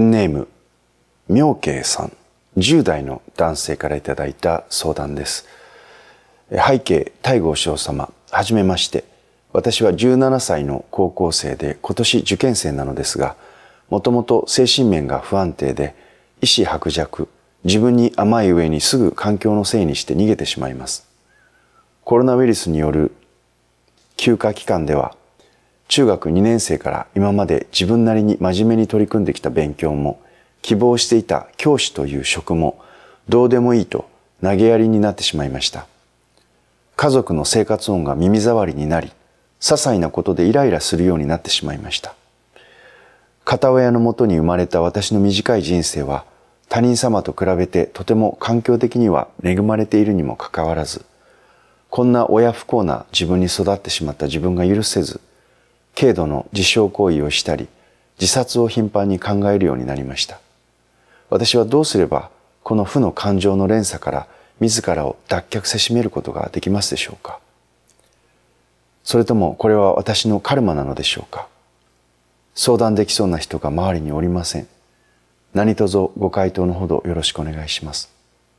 ンネーム妙慶さん10代の男性からいただいた相談です背景大郷翔様はじめまして私は17歳の高校生で今年受験生なのですがもともと精神面が不安定で意志薄弱自分に甘い上にすぐ環境のせいにして逃げてしまいますコロナウイルスによる休暇期間では中学2年生から今まで自分なりに真面目に取り組んできた勉強も、希望していた教師という職も、どうでもいいと投げやりになってしまいました。家族の生活音が耳障りになり、些細なことでイライラするようになってしまいました。片親のもとに生まれた私の短い人生は、他人様と比べてとても環境的には恵まれているにもかかわらず、こんな親不幸な自分に育ってしまった自分が許せず、軽度の自傷行為をしたり自殺を頻繁に考えるようになりました私はどうすればこの負の感情の連鎖から自らを脱却せしめることができますでしょうかそれともこれは私のカルマなのでしょうか相談できそうな人が周りにおりません何卒ご回答のほどよろしくお願いします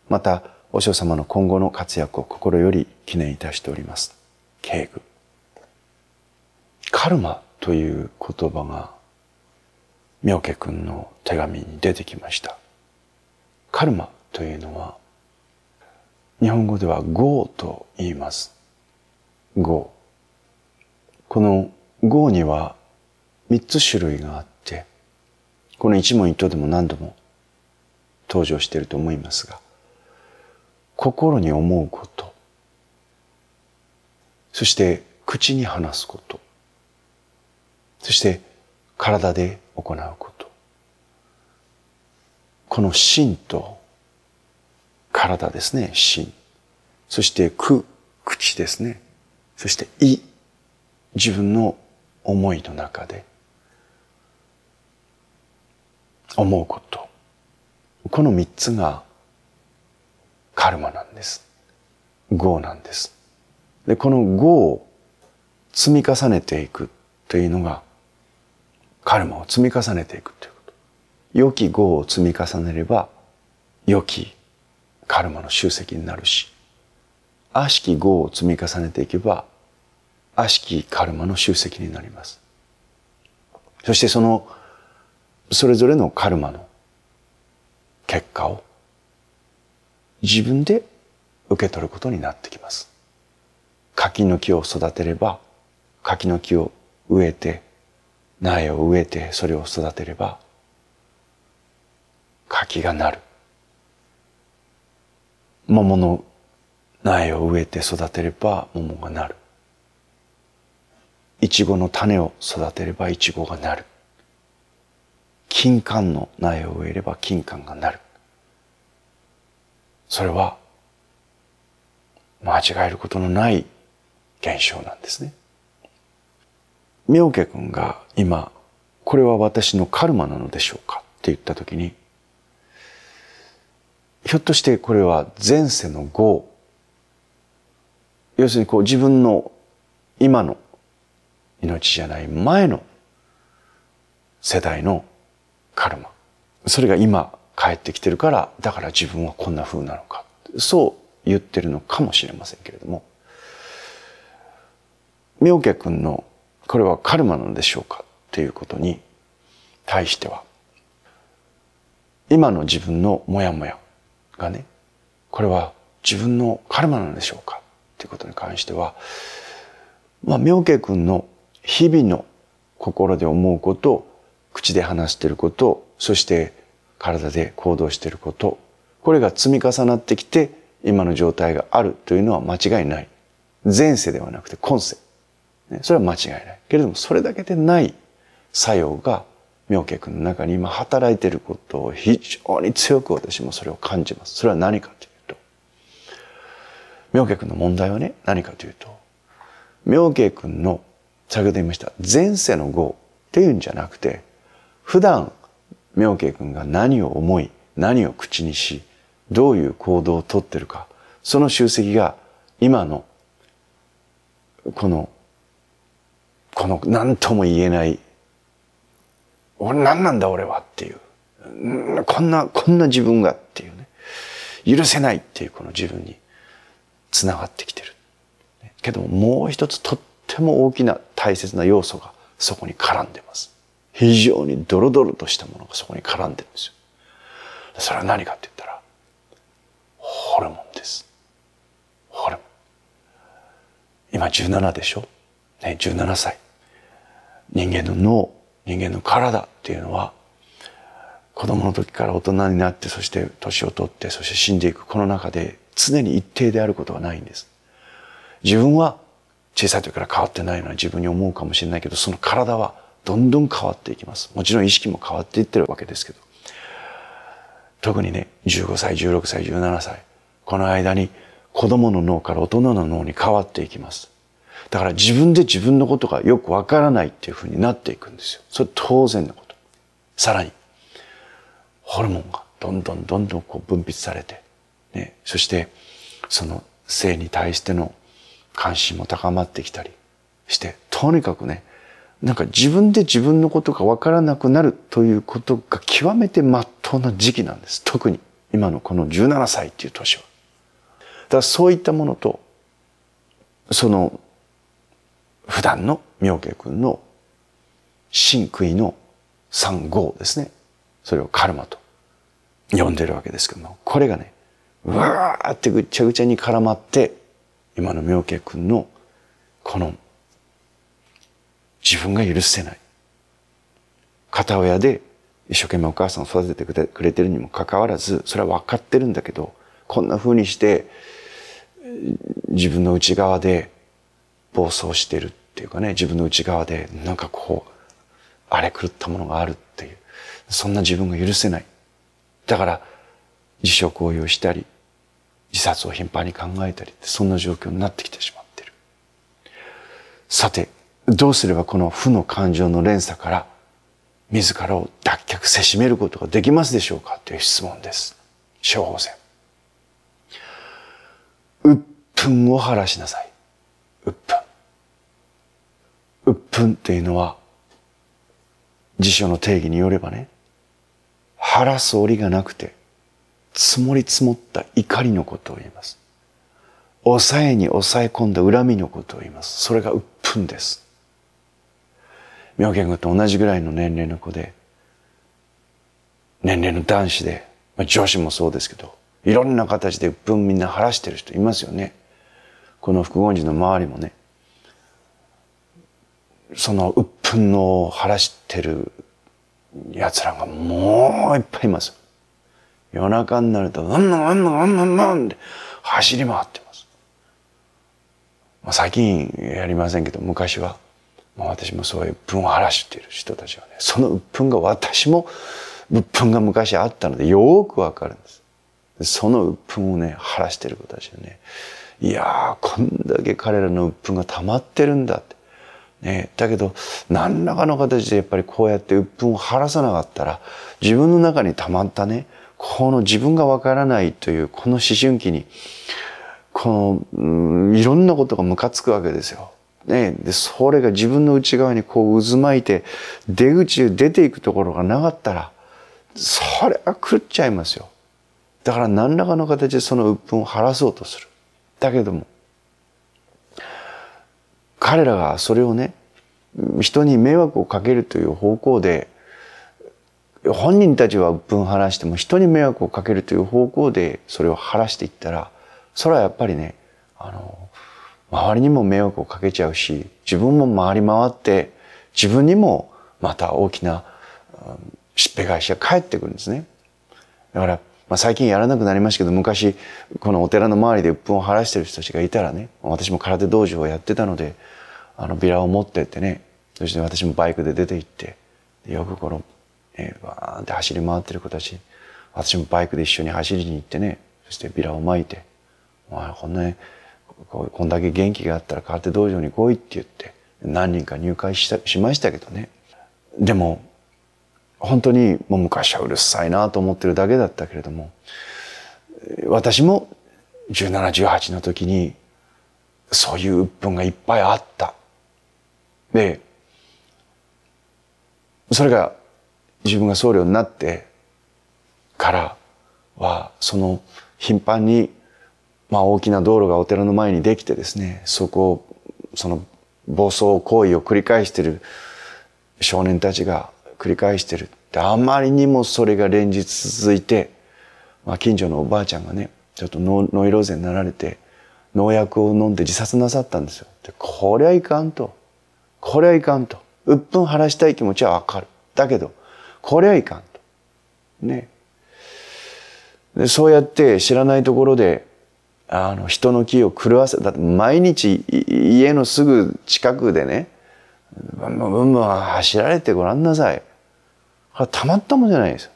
また和尚様の今後の活躍を心より記念いたしております敬具カルマという言葉が妙家君の手紙に出てきました。カルマというのは日本語では業と言います。業。この業には三つ種類があって、この一問一答でも何度も登場していると思いますが、心に思うこと、そして口に話すこと、そして体で行うこと。この心と体ですね、心。そして苦、口ですね。そして意、自分の思いの中で思うこと。この三つがカルマなんです。業なんです。で、この業を積み重ねていくというのがカルマを積み重ねていくということ。良き業を積み重ねれば、良きカルマの集積になるし、悪しき業を積み重ねていけば、悪しきカルマの集積になります。そしてその、それぞれのカルマの結果を自分で受け取ることになってきます。柿の木を育てれば、柿の木を植えて、苗を植えてそれを育てれば柿がなる桃の苗を植えて育てれば桃がなるいちごの種を育てればいちごがなる金柑の苗を植えれば金柑がなるそれは間違えることのない現象なんですね妙家君が今、これは私のカルマなのでしょうかって言ったときに、ひょっとしてこれは前世の業。要するにこう自分の今の命じゃない前の世代のカルマ。それが今帰ってきてるから、だから自分はこんな風なのか。そう言ってるのかもしれませんけれども。妙家君のこれはカルマなのでしょうかっていうことに対しては今の自分のモヤモヤがねこれは自分のカルマなのでしょうかっていうことに関してはまあ明慶君の日々の心で思うこと口で話していることそして体で行動していることこれが積み重なってきて今の状態があるというのは間違いない前世ではなくて今世それは間違いない。けれども、それだけでない作用が、妙慶君の中に今働いていることを非常に強く私もそれを感じます。それは何かというと、妙慶君の問題はね、何かというと、妙慶君の、先ほど言いました、前世の業っていうんじゃなくて、普段、妙慶君が何を思い、何を口にし、どういう行動をとってるか、その集積が今の、このこの何とも言えない俺何なんだ俺はっていうこんなこんな自分がっていうね許せないっていうこの自分に繋がってきてるけどももう一つとっても大きな大切な要素がそこに絡んでます非常にドロドロとしたものがそこに絡んでるんですよそれは何かって言ったらホルモンですホルモン今17でしょ、ね、17歳人間の脳人間の体っていうのは子供の時から大人になってそして年を取ってそして死んでいくこの中で常に一定であることはないんです。自分は小さい時から変わってないのは自分に思うかもしれないけどその体はどんどん変わっていきます。もちろん意識も変わっていってるわけですけど。特にね、15歳、16歳、17歳。この間に子供の脳から大人の脳に変わっていきます。だから自分で自分のことがよくわからないっていうふうになっていくんですよ。それ当然のこと。さらに、ホルモンがどんどんどんどんこう分泌されて、ね、そしてその性に対しての関心も高まってきたりして、とにかくね、なんか自分で自分のことがわからなくなるということが極めて真っ当な時期なんです。特に今のこの17歳っていう年は。だからそういったものと、その普段の妙慶君の真悔の三号ですねそれをカルマと呼んでるわけですけどもこれがねうわーってぐっちゃぐちゃに絡まって今の妙慶君のこの自分が許せない片親で一生懸命お母さんを育ててくれてるにもかかわらずそれは分かってるんだけどこんな風にして自分の内側で暴走してるっていうかね、自分の内側でなんかこう、荒れ狂ったものがあるっていう。そんな自分が許せない。だから、自傷行為をしたり、自殺を頻繁に考えたりそんな状況になってきてしまってる。さて、どうすればこの負の感情の連鎖から自らを脱却せしめることができますでしょうかという質問です。処方箋。うっぷんを晴らしなさい。うっぷん。分っていうのは辞書の定義によればね晴らす折がなくて積もり積もった怒りのことを言います抑えに抑え込んだ恨みのことを言いますそれが鬱憤です妙見君と同じぐらいの年齢の子で年齢の男子で、まあ、女子もそうですけどいろんな形で鬱憤みんな晴らしてる人いますよねこの福言寺の周りもねその鬱憤を晴らしてる奴らがもういっぱいいます。夜中になると、うんうんうんのんうんのんって走り回ってます。まあ、最近やりませんけど、昔は、まあ、私もそういう鬱憤を晴らしている人たちはね、その鬱憤が私も鬱憤が昔あったので、よくわかるんです。その鬱憤をね、晴らしている子たちはね、いやー、こんだけ彼らの鬱憤が溜まってるんだって。ね、だけど何らかの形でやっぱりこうやって鬱憤を晴らさなかったら自分の中にたまったねこの自分がわからないというこの思春期にこの、うん、いろんなことがムカつくわけですよ。ね、でそれが自分の内側にこう渦巻いて出口へ出ていくところがなかったらそれは狂っちゃいますよ。だから何らかの形でその鬱憤を晴らそうとする。だけども彼らがそれをね人に迷惑をかけるという方向で本人たちは鬱憤晴らしても人に迷惑をかけるという方向でそれを晴らしていったらそれはやっぱりねあの周りにも迷惑をかけちゃうし自分も回り回って自分にもまた大きなしっぺ返しが返ってくるんですね。だからまあ、最近やらなくなりましたけど昔このお寺の周りで鬱憤を晴らしてる人たちがいたらね私も空手道場をやってたのであのビラを持ってってねそして私もバイクで出て行ってよくこの、えー、バーンって走り回ってる子たち私もバイクで一緒に走りに行ってねそしてビラをまいて「まあ、こんなにここんだけ元気があったら空手道場に来い」って言って何人か入会したしましたけどねでも本当にもう昔はうるさいなと思ってるだけだったけれども、私も17、18の時にそういう鬱憤がいっぱいあった。で、それが自分が僧侶になってからは、その頻繁に、まあ大きな道路がお寺の前にできてですね、そこを、その暴走行為を繰り返している少年たちが繰り返してるあまりにもそれが連日続いて、まあ、近所のおばあちゃんがねちょっとノイローゼになられて農薬を飲んで自殺なさったんですよ。でこりゃいかんとこりゃいかんと鬱憤晴らしたい気持ちはわかるだけどこりゃいかんと。ね。でそうやって知らないところであの人の気を狂わせだって毎日家のすぐ近くでねブンブンブンブン走られてごらんなさい。たまったもんじゃないですよ。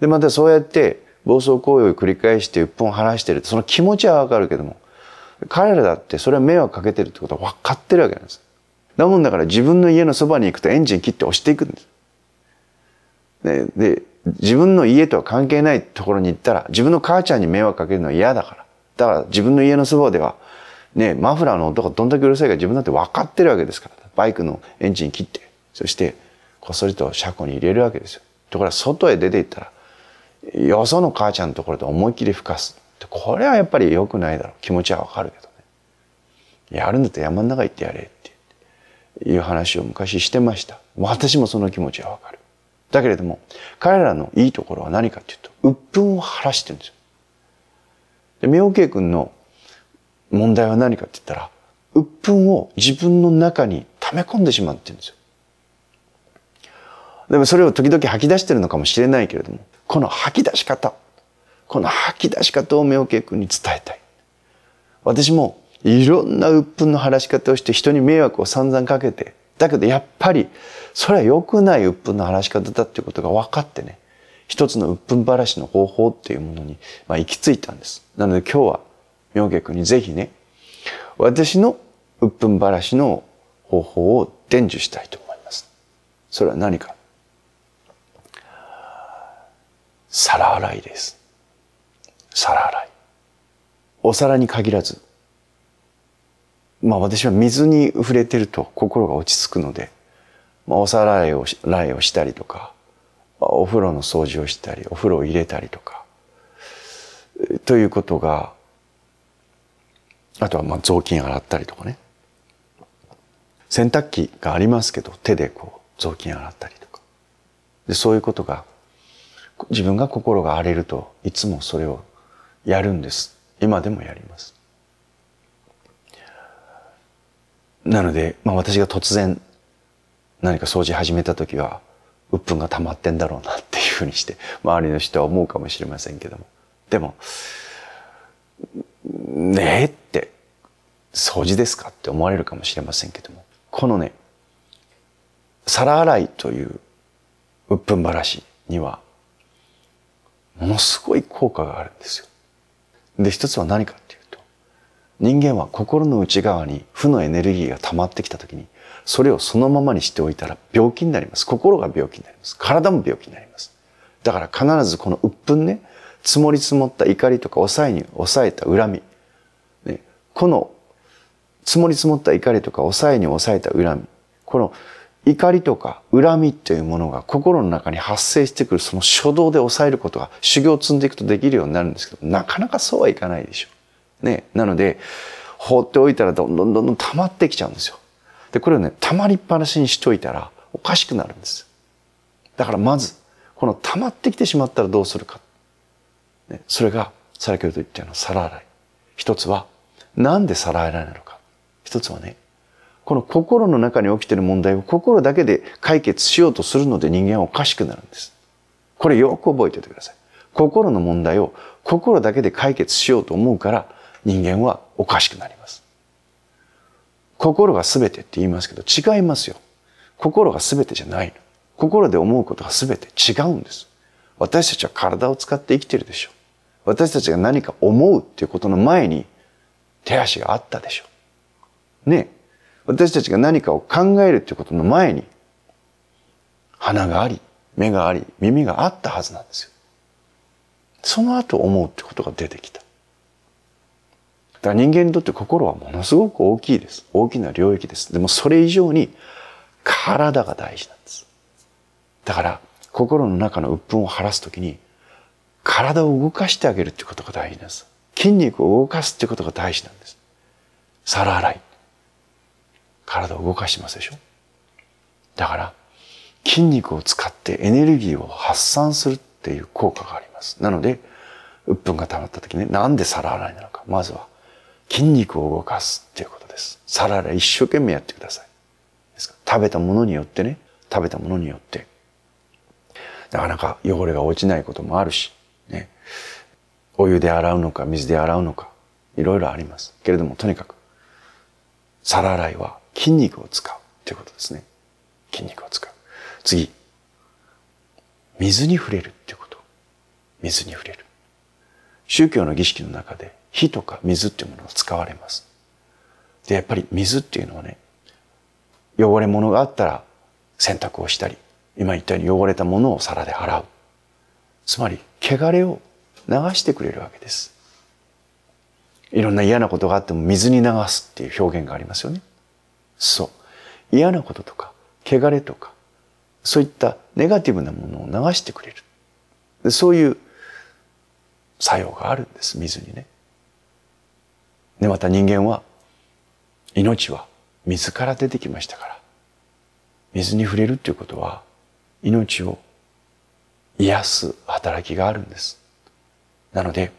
で、またそうやって暴走行為を繰り返して一本晴らしてる。その気持ちはわかるけども、彼らだってそれは迷惑かけてるってことは分かってるわけなんです。なもんだから自分の家のそばに行くとエンジン切って押していくんです。で、で自分の家とは関係ないところに行ったら、自分の母ちゃんに迷惑かけるのは嫌だから。だから自分の家のそばでは、ね、マフラーの音がどんだけうるさいか自分だって分かってるわけですから。バイクのエンジン切って、そしてこっそりと車庫に入れるわけですよ。ところが外へ出ていったらよその母ちゃんのところで思いっきり吹かすこれはやっぱり良くないだろう気持ちはわかるけどねやるんだったら山の中行ってやれっていう話を昔してました私もその気持ちはわかるだけれども彼らのいいところは何かっていうと鬱憤を晴らしてるんですよで明慶君の問題は何かって言ったら鬱憤を自分の中に溜め込んでしまってるんですよでもそれを時々吐き出してるのかもしれないけれども、この吐き出し方、この吐き出し方をメオケ君に伝えたい。私もいろんな鬱憤の晴らし方をして人に迷惑を散々かけて、だけどやっぱりそれは良くない鬱憤の晴らし方だっていうことが分かってね、一つの鬱憤晴らしの方法っていうものに、まあ、行き着いたんです。なので今日は明慶君にぜひね、私の鬱憤晴らしの方法を伝授したいと思います。それは何か皿洗いです。皿洗い。お皿に限らず、まあ私は水に触れてると心が落ち着くので、まあ、お皿洗いを洗いをしたりとか、お風呂の掃除をしたり、お風呂を入れたりとか、ということが、あとはまあ雑巾洗ったりとかね。洗濯機がありますけど、手でこう雑巾洗ったりとか。でそういうことが自分が心が荒れるといつもそれをやるんです今でもやりますなので、まあ、私が突然何か掃除始めた時は鬱憤が溜まってんだろうなっていうふうにして周りの人は思うかもしれませんけどもでもねえって掃除ですかって思われるかもしれませんけどもこのね皿洗いという鬱憤晴らしにはものすごい効果があるんですよ。で、一つは何かっていうと、人間は心の内側に負のエネルギーが溜まってきた時に、それをそのままにしておいたら病気になります。心が病気になります。体も病気になります。だから必ずこの鬱憤ね、積もり積もった怒りとか抑えに抑えた恨み、ね、この積もり積もった怒りとか抑えに抑えた恨み、この怒りとか恨みというものが心の中に発生してくるその初動で抑えることが修行を積んでいくとできるようになるんですけど、なかなかそうはいかないでしょう。ね。なので、放っておいたらどんどんどんどん溜まってきちゃうんですよ。で、これをね、溜まりっぱなしにしといたらおかしくなるんです。だからまず、この溜まってきてしまったらどうするか。ね、それが、けると言ったような皿洗い。一つは、なんで皿洗いなのか。一つはね、この心の中に起きている問題を心だけで解決しようとするので人間はおかしくなるんです。これよく覚えておいてください。心の問題を心だけで解決しようと思うから人間はおかしくなります。心が全てって言いますけど違いますよ。心が全てじゃないの。心で思うことが全て違うんです。私たちは体を使って生きてるでしょ。私たちが何か思うっていうことの前に手足があったでしょ。ね私たちが何かを考えるということの前に、鼻があり、目があり、耳があったはずなんですよ。その後思うってことが出てきた。だから人間にとって心はものすごく大きいです。大きな領域です。でもそれ以上に体が大事なんです。だから心の中の鬱憤を晴らすときに体を動かしてあげるってことが大事なんです。筋肉を動かすってことが大事なんです。皿洗い。体を動かしますでしょだから筋肉を使ってエネルギーを発散するっていう効果があります。なので、鬱憤が溜まった時ね、なんで皿洗いなのか。まずは筋肉を動かすっていうことです。皿洗い一生懸命やってください。食べたものによってね、食べたものによって、なかなか汚れが落ちないこともあるし、ね、お湯で洗うのか水で洗うのか、いろいろあります。けれども、とにかく、皿洗いは筋肉を使うということですね。筋肉を使う。次。水に触れるっていうこと。水に触れる。宗教の儀式の中で火とか水っていうものが使われます。で、やっぱり水っていうのはね、汚れ物があったら洗濯をしたり、今言ったように汚れたものを皿で払う。つまり、汚れを流してくれるわけです。いろんな嫌なことがあっても水に流すっていう表現がありますよね。そう嫌なこととか汚れとかそういったネガティブなものを流してくれるそういう作用があるんです水にね。でまた人間は命は水から出てきましたから水に触れるということは命を癒す働きがあるんです。なので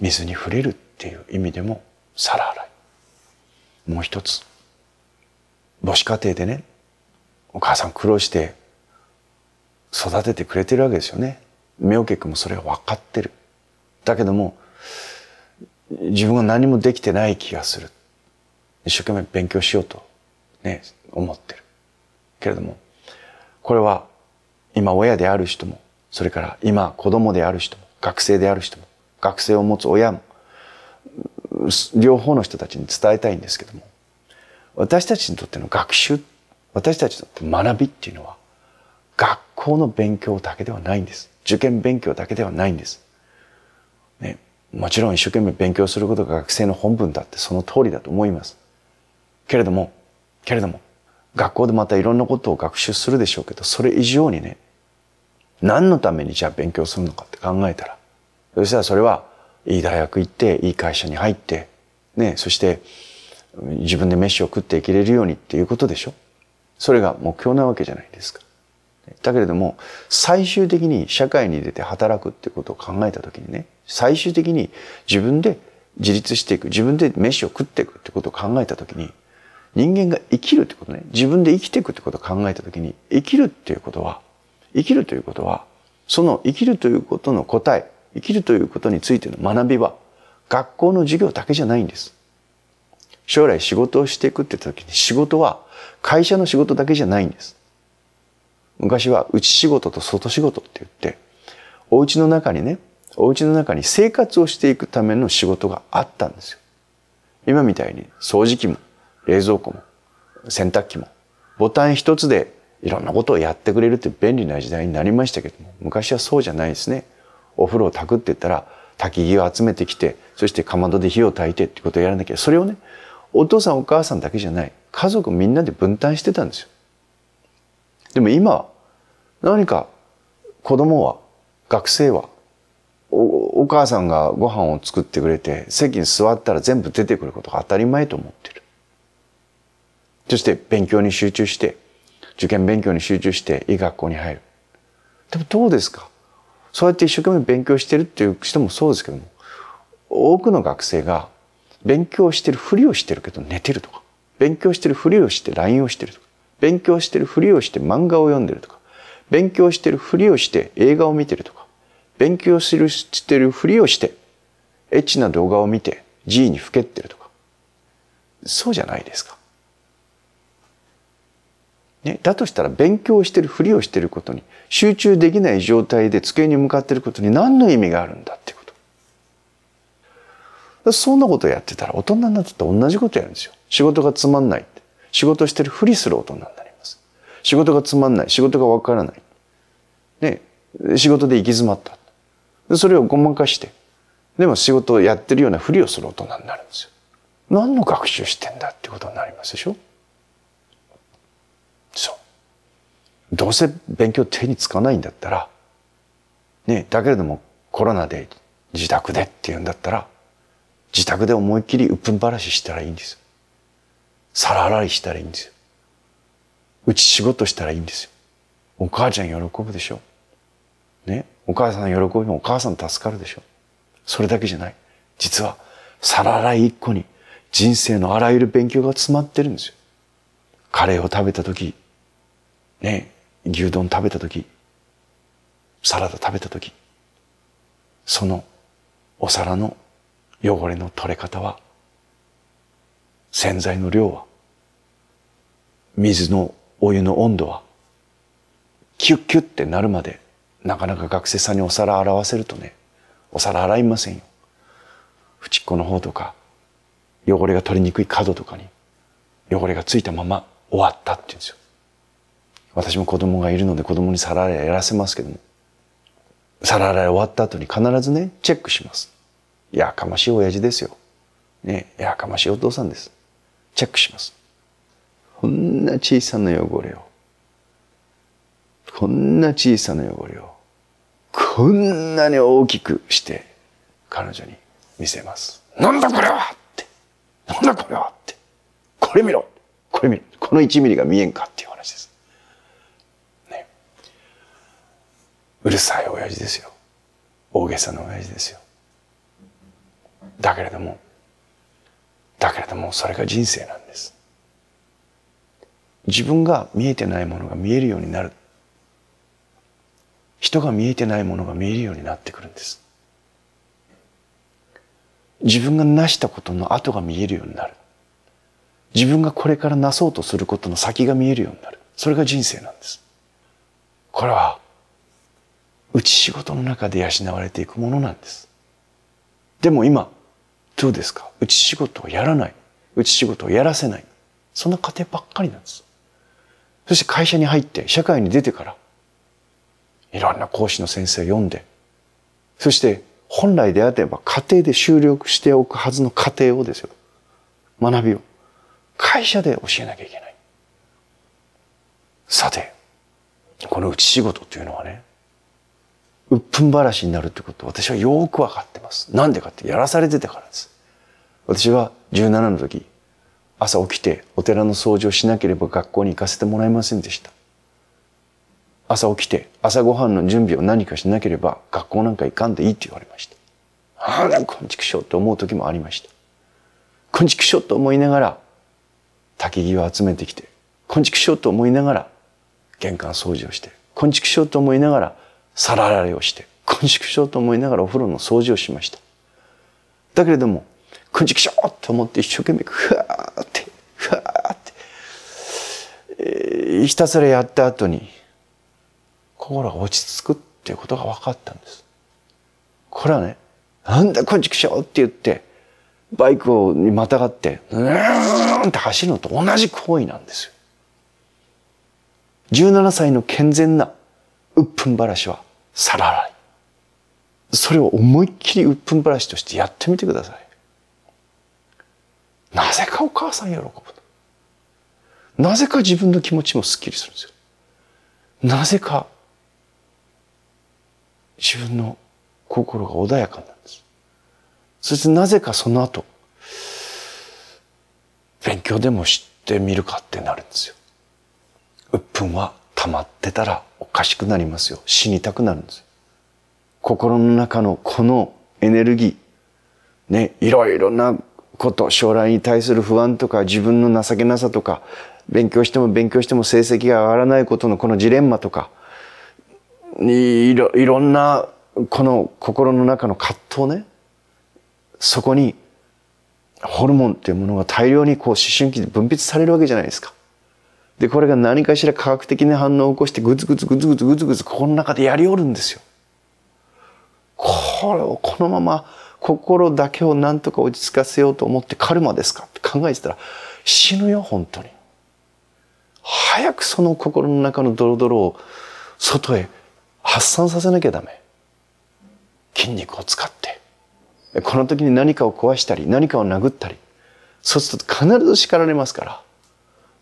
水に触れるっていう意味でも皿洗いもう一つ母子家庭でねお母さん苦労して育ててくれてるわけですよね。目オケ君もそれは分かってる。だけども自分は何もできてない気がする。一生懸命勉強しようとね思ってる。けれどもこれは今親である人もそれから今子供である人も学生である人も学生を持つ親も両方の人たちに伝えたいんですけども私たちにとっての学習私たちのって学びっていうのは学校の勉強だけではないんです受験勉強だけではないんです、ね、もちろん一生懸命勉強することが学生の本分だってその通りだと思いますけれどもけれども学校でまたいろんなことを学習するでしょうけどそれ以上にね何のためにじゃあ勉強するのかって考えたらそしたらそれはいい大学行っていい会社に入ってねそして自分で飯を食っていけれるようにっていうことでしょそれが目標なわけじゃないですか。だけれども、最終的に社会に出て働くってことを考えたときにね、最終的に自分で自立していく、自分で飯を食っていくってことを考えたときに、人間が生きるってことね、自分で生きていくってことを考えたときに、生きるっていうことは、生きるということは、その生きるということの答え、生きるということについての学びは、学校の授業だけじゃないんです。将来仕事をしていくって時に仕事は会社の仕事だけじゃないんです。昔は内仕事と外仕事って言って、お家の中にね、お家の中に生活をしていくための仕事があったんですよ。今みたいに掃除機も冷蔵庫も洗濯機もボタン一つでいろんなことをやってくれるって便利な時代になりましたけども、昔はそうじゃないですね。お風呂を炊くって言ったら、焚き木を集めてきて、そしてかまどで火を焚いてってことをやらなきゃ、それをね、お父さんお母さんだけじゃない家族みんなで分担してたんですよでも今何か子供は学生はおお母さんがご飯を作ってくれて席に座ったら全部出てくることが当たり前と思ってるそして勉強に集中して受験勉強に集中していい学校に入るでもどうですかそうやって一生懸命勉強してるっていう人もそうですけども多くの学生が勉強してるふりをしてるけど寝てるとか勉強してるふりをして LINE をしてるとか勉強してるふりをして漫画を読んでるとか勉強してるふりをして映画を見てるとか勉強するしてるふりをしてエッチな動画を見て G にふけってるとかそうじゃないですか。ね、だとしたら勉強してるふりをしてることに集中できない状態で机に向かってることに何の意味があるんだってそんなことやってたら大人になってたら同じことやるんですよ。仕事がつまんないって。仕事してるふりする大人になります。仕事がつまんない。仕事がわからない。ね。仕事で行き詰まった。でそれをごまかして。でも仕事をやってるようなふりをする大人になるんですよ。何の学習してんだってことになりますでしょそう。どうせ勉強手につかないんだったら、ね、だけれどもコロナで自宅でっていうんだったら、自宅で思いっきりうっぷんばらししたらいいんですよ。皿洗いしたらいいんですよ。うち仕事したらいいんですよ。お母ちゃん喜ぶでしょ。ね。お母さん喜びもお母さん助かるでしょ。それだけじゃない。実は、皿洗い一個に人生のあらゆる勉強が詰まってるんですよ。カレーを食べたとき、ね、牛丼食べたとき、サラダ食べたとき、そのお皿の汚れの取れ方は洗剤の量は水のお湯の温度はキュッキュッってなるまでなかなか学生さんにお皿洗わせるとねお皿洗いませんよ縁っこの方とか汚れが取りにくい角とかに汚れがついたまま終わったって言うんですよ私も子供がいるので子供に皿洗いやらせますけども皿洗い終わった後に必ずねチェックしますやかましい親父ですよ。ね、やかましいお父さんです。チェックします。こんな小さな汚れを、こんな小さな汚れを、こんなに大きくして彼女に見せます。なんだこれはって。なんだこれはって。これ見ろこれ見ろこの1ミリが見えんかっていう話です。ね。うるさい親父ですよ。大げさな親父ですよ。だけれどもだけれどもそれが人生なんです自分が見えてないものが見えるようになる人が見えてないものが見えるようになってくるんです自分が成したことの後が見えるようになる自分がこれからなそうとすることの先が見えるようになるそれが人生なんですこれは内仕事の中で養われていくものなんですでも今どうですかうち仕事をやらない。うち仕事をやらせない。そんな家庭ばっかりなんです。そして会社に入って、社会に出てから、いろんな講師の先生を読んで、そして本来であれば家庭で収録しておくはずの家庭をですよ。学びを。会社で教えなきゃいけない。さて、このうち仕事というのはね、鬱憤ばらしになるってこと私はよくわかってます。なんでかってやらされてたからです。私は17の時、朝起きてお寺の掃除をしなければ学校に行かせてもらえませんでした。朝起きて朝ごはんの準備を何かしなければ学校なんか行かんでいいって言われました。ああ、こんちくしょうと思う時もありました。こんちくしょうと思いながら、き木を集めてきて、こんちくしょうと思いながら、玄関掃除をして、こんちくしょうと思いながら、皿洗いをしてこんちくしようと思いながらお風呂の掃除をしましただけれどもこんちくしようと思って一生懸命ふわーってふわーって、えー、ひたすらやった後に心が落ち着くっていうことが分かったんですこれはねなんだこんちくしようって言ってバイクにまたがってうーんって走るのと同じ行為なんですよ17歳の健全な鬱憤しはさらない。それを思いっきり鬱憤しとしてやってみてください。なぜかお母さん喜ぶ。なぜか自分の気持ちもスッキリするんですよ。なぜか自分の心が穏やかなんです。そしてなぜかその後、勉強でもしてみるかってなるんですよ。鬱憤は溜まってたらおかしくなりますよ。死にたくなるんです心の中のこのエネルギー、ね、いろいろなこと、将来に対する不安とか、自分の情けなさとか、勉強しても勉強しても成績が上がらないことのこのジレンマとか、いろ、いろんな、この心の中の葛藤ね。そこに、ホルモンっていうものが大量にこう思春期で分泌されるわけじゃないですか。で、これが何かしら科学的な反応を起こしてぐつぐつぐつぐつぐつぐつ心の中でやりおるんですよ。これをこのまま心だけを何とか落ち着かせようと思ってカルマですかって考えてたら死ぬよ、本当に。早くその心の中のドロドロを外へ発散させなきゃダメ。筋肉を使って。この時に何かを壊したり、何かを殴ったり。そうすると必ず叱られますから。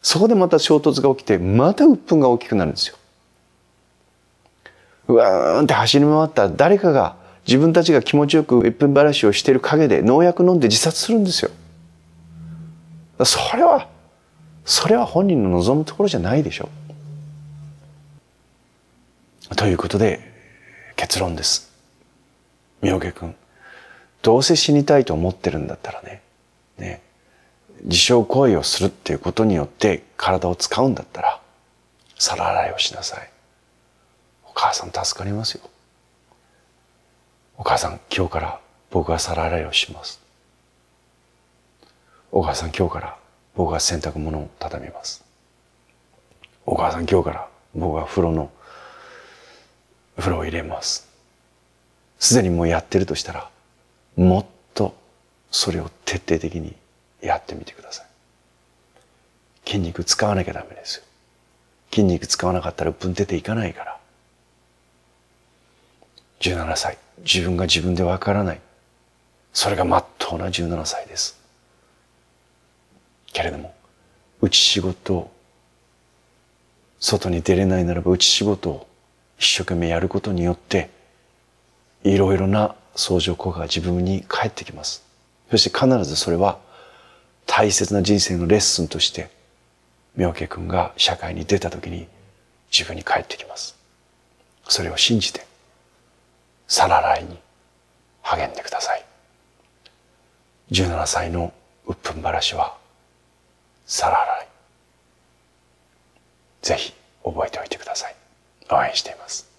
そこでまた衝突が起きて、また鬱憤が大きくなるんですよ。うわーんって走り回った誰かが、自分たちが気持ちよく鬱憤話をしている陰で農薬飲んで自殺するんですよ。それは、それは本人の望むところじゃないでしょう。ということで、結論です。妙く君、どうせ死にたいと思ってるんだったらね、ね、自傷行為をするっていうことによって体を使うんだったら、皿洗いをしなさい。お母さん助かりますよ。お母さん今日から僕が皿洗いをします。お母さん今日から僕が洗濯物を畳みます。お母さん今日から僕が風呂の、風呂を入れます。すでにもうやってるとしたら、もっとそれを徹底的にやってみてください。筋肉使わなきゃダメですよ。筋肉使わなかったら分出ていかないから。17歳。自分が自分でわからない。それがまっとうな17歳です。けれども、うち仕事を、外に出れないならばうち仕事を一生懸命やることによって、いろいろな相乗効果が自分に返ってきます。そして必ずそれは大切な人生のレッスンとして、明慶君が社会に出た時に自分に帰ってきます。それを信じて、さららいに励んでください。17歳の鬱憤ばらしは、さららい。ぜひ覚えておいてください。応援しています。